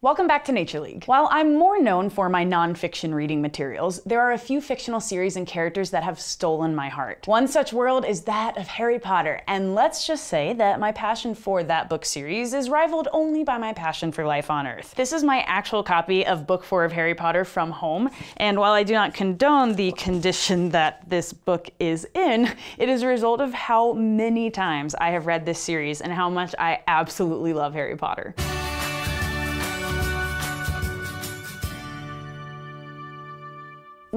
Welcome back to Nature League. While I'm more known for my nonfiction reading materials, there are a few fictional series and characters that have stolen my heart. One such world is that of Harry Potter, and let's just say that my passion for that book series is rivaled only by my passion for life on Earth. This is my actual copy of Book 4 of Harry Potter from home, and while I do not condone the condition that this book is in, it is a result of how many times I have read this series and how much I absolutely love Harry Potter.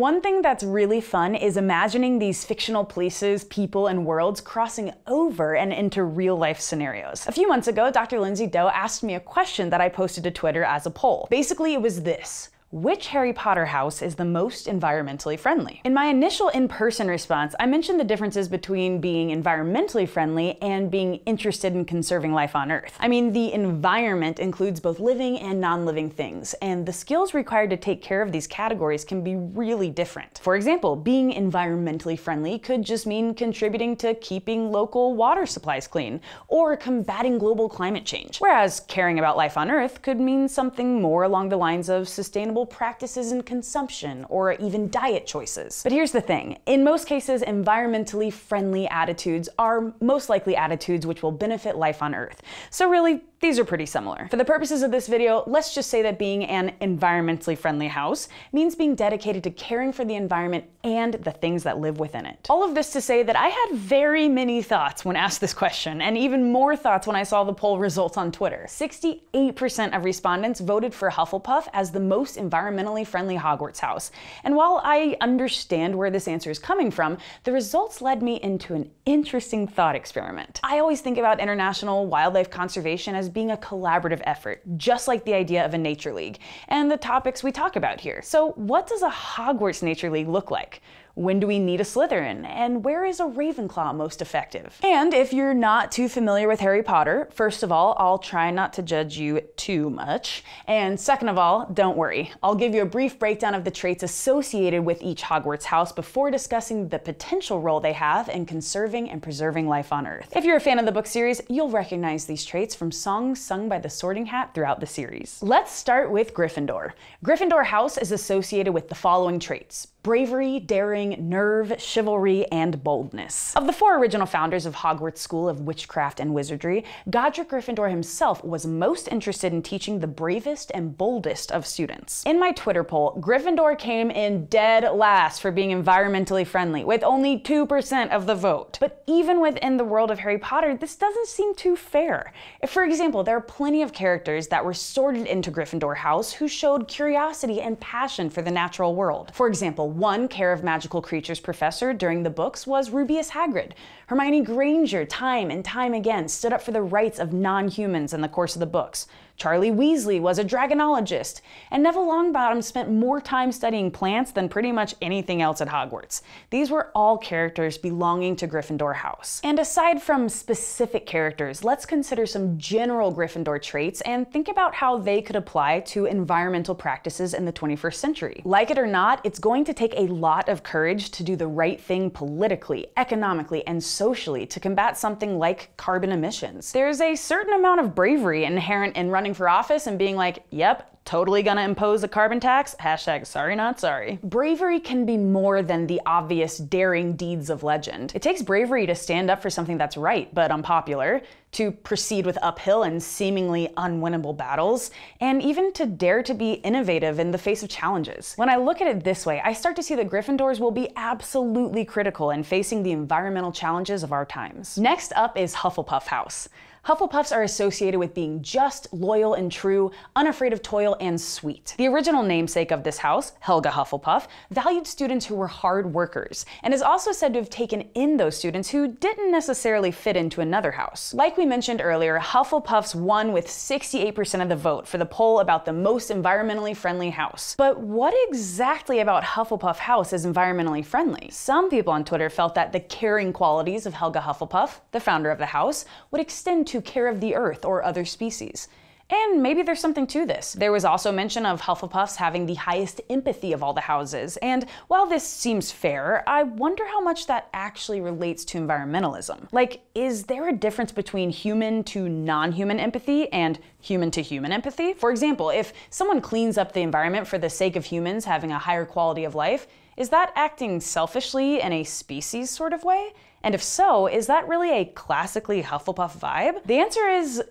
One thing that's really fun is imagining these fictional places, people, and worlds crossing over and into real life scenarios. A few months ago, Dr. Lindsay Doe asked me a question that I posted to Twitter as a poll. Basically, it was this which Harry Potter house is the most environmentally friendly? In my initial in-person response, I mentioned the differences between being environmentally friendly and being interested in conserving life on Earth. I mean, the environment includes both living and non-living things, and the skills required to take care of these categories can be really different. For example, being environmentally friendly could just mean contributing to keeping local water supplies clean, or combating global climate change. Whereas caring about life on Earth could mean something more along the lines of sustainable sustainable practices in consumption or even diet choices. But here's the thing in most cases, environmentally friendly attitudes are most likely attitudes which will benefit life on Earth. So, really, these are pretty similar. For the purposes of this video, let's just say that being an environmentally friendly house means being dedicated to caring for the environment and the things that live within it. All of this to say that I had very many thoughts when asked this question, and even more thoughts when I saw the poll results on Twitter. 68% of respondents voted for Hufflepuff as the most environmentally friendly Hogwarts house. And while I understand where this answer is coming from, the results led me into an interesting thought experiment. I always think about international wildlife conservation as being a collaborative effort, just like the idea of a nature league, and the topics we talk about here. So what does a Hogwarts Nature League look like? When do we need a Slytherin? And where is a Ravenclaw most effective? And if you're not too familiar with Harry Potter, first of all, I'll try not to judge you too much. And second of all, don't worry. I'll give you a brief breakdown of the traits associated with each Hogwarts house before discussing the potential role they have in conserving and preserving life on Earth. If you're a fan of the book series, you'll recognize these traits from songs sung by the Sorting Hat throughout the series. Let's start with Gryffindor. Gryffindor house is associated with the following traits bravery, daring, nerve, chivalry, and boldness. Of the four original founders of Hogwarts School of Witchcraft and Wizardry, Godric Gryffindor himself was most interested in teaching the bravest and boldest of students. In my Twitter poll, Gryffindor came in dead last for being environmentally friendly, with only 2% of the vote. But even within the world of Harry Potter, this doesn't seem too fair. If, for example, there are plenty of characters that were sorted into Gryffindor House who showed curiosity and passion for the natural world. For example, one Care of Magical Creatures professor during the books was Rubius Hagrid. Hermione Granger, time and time again, stood up for the rights of non humans in the course of the books. Charlie Weasley was a dragonologist, and Neville Longbottom spent more time studying plants than pretty much anything else at Hogwarts. These were all characters belonging to Gryffindor House. And aside from specific characters, let's consider some general Gryffindor traits and think about how they could apply to environmental practices in the 21st century. Like it or not, it's going to take a lot of courage to do the right thing politically, economically, and socially to combat something like carbon emissions. There's a certain amount of bravery inherent in running running for office and being like, yep, totally gonna impose a carbon tax? Hashtag sorry not sorry. Bravery can be more than the obvious daring deeds of legend. It takes bravery to stand up for something that's right but unpopular, to proceed with uphill and seemingly unwinnable battles, and even to dare to be innovative in the face of challenges. When I look at it this way, I start to see that Gryffindors will be absolutely critical in facing the environmental challenges of our times. Next up is Hufflepuff House. Hufflepuffs are associated with being just, loyal, and true, unafraid of toil, and sweet. The original namesake of this house, Helga Hufflepuff, valued students who were hard workers, and is also said to have taken in those students who didn't necessarily fit into another house. Like we mentioned earlier, Hufflepuffs won with 68% of the vote for the poll about the most environmentally friendly house. But what exactly about Hufflepuff House is environmentally friendly? Some people on Twitter felt that the caring qualities of Helga Hufflepuff, the founder of the house, would extend to care of the Earth or other species. And maybe there's something to this. There was also mention of Hufflepuffs having the highest empathy of all the houses, and while this seems fair, I wonder how much that actually relates to environmentalism. Like, is there a difference between human to non-human empathy and human to human empathy? For example, if someone cleans up the environment for the sake of humans having a higher quality of life, is that acting selfishly in a species sort of way? And if so, is that really a classically Hufflepuff vibe? The answer is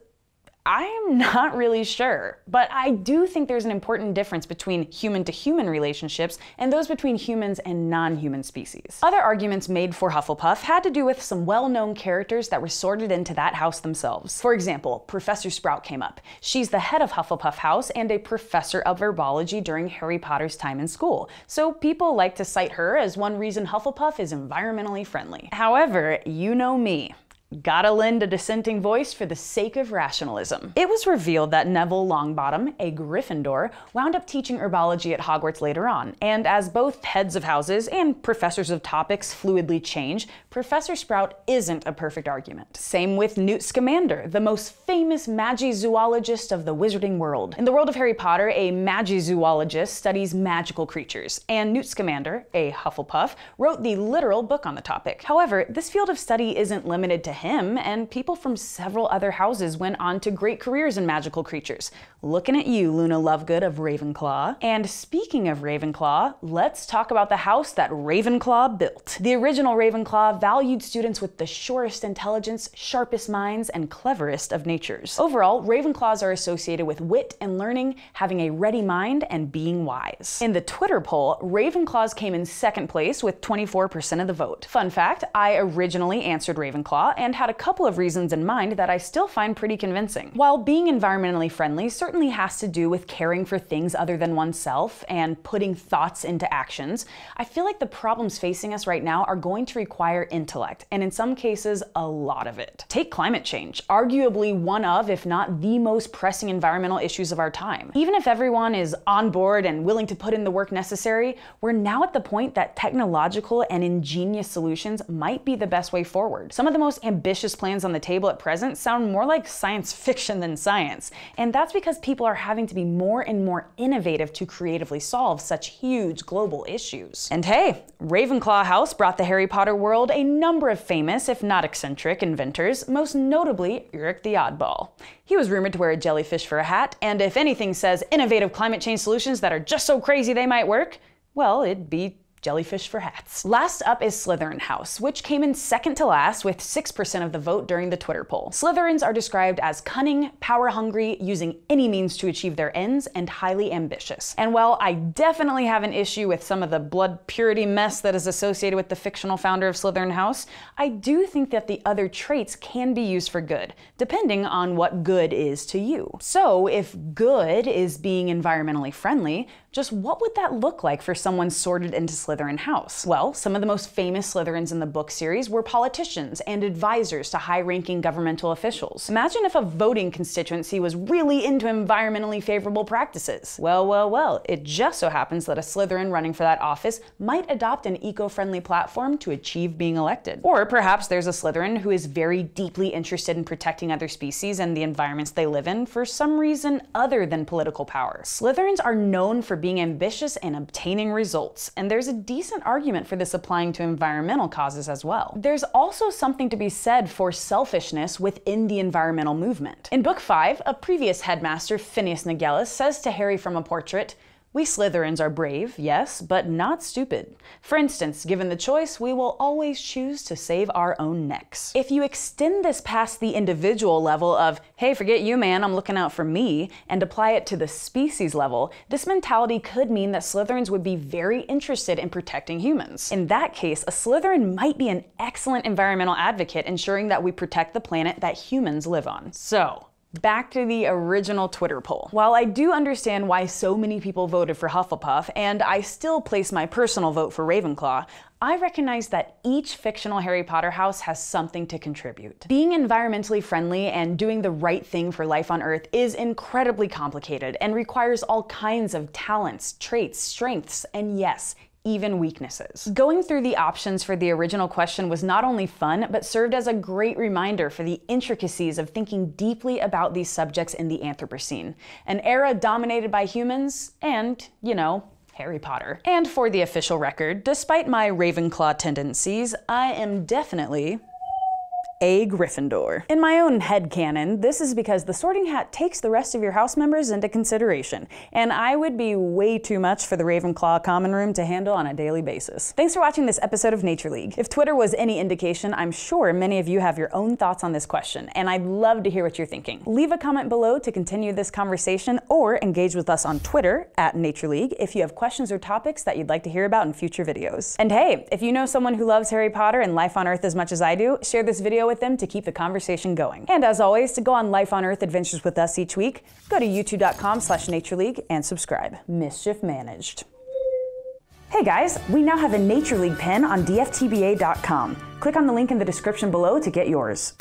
I am not really sure, but I do think there's an important difference between human to human relationships and those between humans and non human species. Other arguments made for Hufflepuff had to do with some well known characters that were sorted into that house themselves. For example, Professor Sprout came up. She's the head of Hufflepuff House and a professor of herbology during Harry Potter's time in school, so people like to cite her as one reason Hufflepuff is environmentally friendly. However, you know me. Gotta lend a dissenting voice for the sake of rationalism. It was revealed that Neville Longbottom, a Gryffindor, wound up teaching herbology at Hogwarts later on, and as both heads of houses and professors of topics fluidly change, Professor Sprout isn't a perfect argument. Same with Newt Scamander, the most famous magizoologist of the wizarding world. In the world of Harry Potter, a magizoologist studies magical creatures, and Newt Scamander, a Hufflepuff, wrote the literal book on the topic. However, this field of study isn't limited to him, and people from several other houses went on to great careers in magical creatures. Looking at you, Luna Lovegood of Ravenclaw. And speaking of Ravenclaw, let's talk about the house that Ravenclaw built. The original Ravenclaw valued students with the surest intelligence, sharpest minds, and cleverest of natures. Overall, Ravenclaws are associated with wit and learning, having a ready mind, and being wise. In the Twitter poll, Ravenclaws came in second place with 24% of the vote. Fun fact, I originally answered Ravenclaw, and and had a couple of reasons in mind that I still find pretty convincing. While being environmentally friendly certainly has to do with caring for things other than oneself and putting thoughts into actions, I feel like the problems facing us right now are going to require intellect, and in some cases, a lot of it. Take climate change, arguably one of, if not the most pressing environmental issues of our time. Even if everyone is on board and willing to put in the work necessary, we're now at the point that technological and ingenious solutions might be the best way forward. Some of the most ambitious plans on the table at present sound more like science fiction than science. And that's because people are having to be more and more innovative to creatively solve such huge global issues. And hey, Ravenclaw House brought the Harry Potter world a number of famous, if not eccentric, inventors, most notably Eric the Oddball. He was rumored to wear a jellyfish for a hat, and if anything says innovative climate change solutions that are just so crazy they might work, well, it'd be jellyfish for hats. Last up is Slytherin House, which came in second to last with 6% of the vote during the Twitter poll. Slytherins are described as cunning, power-hungry, using any means to achieve their ends, and highly ambitious. And while I definitely have an issue with some of the blood purity mess that is associated with the fictional founder of Slytherin House, I do think that the other traits can be used for good, depending on what good is to you. So if good is being environmentally friendly, just what would that look like for someone sorted into Slytherin Slytherin house? Well, some of the most famous Slytherins in the book series were politicians and advisors to high-ranking governmental officials. Imagine if a voting constituency was really into environmentally favorable practices. Well, well, well, it just so happens that a Slytherin running for that office might adopt an eco-friendly platform to achieve being elected. Or perhaps there's a Slytherin who is very deeply interested in protecting other species and the environments they live in for some reason other than political power. Slytherins are known for being ambitious and obtaining results, and there's a decent argument for this applying to environmental causes as well. There's also something to be said for selfishness within the environmental movement. In Book 5, a previous headmaster, Phineas Nigellus, says to Harry from a portrait, we Slytherins are brave, yes, but not stupid. For instance, given the choice, we will always choose to save our own necks. If you extend this past the individual level of, hey, forget you, man, I'm looking out for me, and apply it to the species level, this mentality could mean that Slytherins would be very interested in protecting humans. In that case, a Slytherin might be an excellent environmental advocate ensuring that we protect the planet that humans live on. So, Back to the original Twitter poll. While I do understand why so many people voted for Hufflepuff, and I still place my personal vote for Ravenclaw, I recognize that each fictional Harry Potter house has something to contribute. Being environmentally friendly and doing the right thing for life on Earth is incredibly complicated and requires all kinds of talents, traits, strengths, and yes, even weaknesses. Going through the options for the original question was not only fun, but served as a great reminder for the intricacies of thinking deeply about these subjects in the Anthropocene, an era dominated by humans and, you know, Harry Potter. And for the official record, despite my Ravenclaw tendencies, I am definitely a Gryffindor. In my own head canon, this is because the sorting hat takes the rest of your house members into consideration, and I would be way too much for the Ravenclaw common room to handle on a daily basis. Thanks for watching this episode of Nature League. If Twitter was any indication, I'm sure many of you have your own thoughts on this question, and I'd love to hear what you're thinking. Leave a comment below to continue this conversation or engage with us on Twitter at Nature League if you have questions or topics that you'd like to hear about in future videos. And hey, if you know someone who loves Harry Potter and life on Earth as much as I do, share this video with them to keep the conversation going. And as always, to go on Life on Earth adventures with us each week, go to youtube.com slash natureleague and subscribe. Mischief managed. Hey guys, we now have a Nature League pen on dftba.com. Click on the link in the description below to get yours.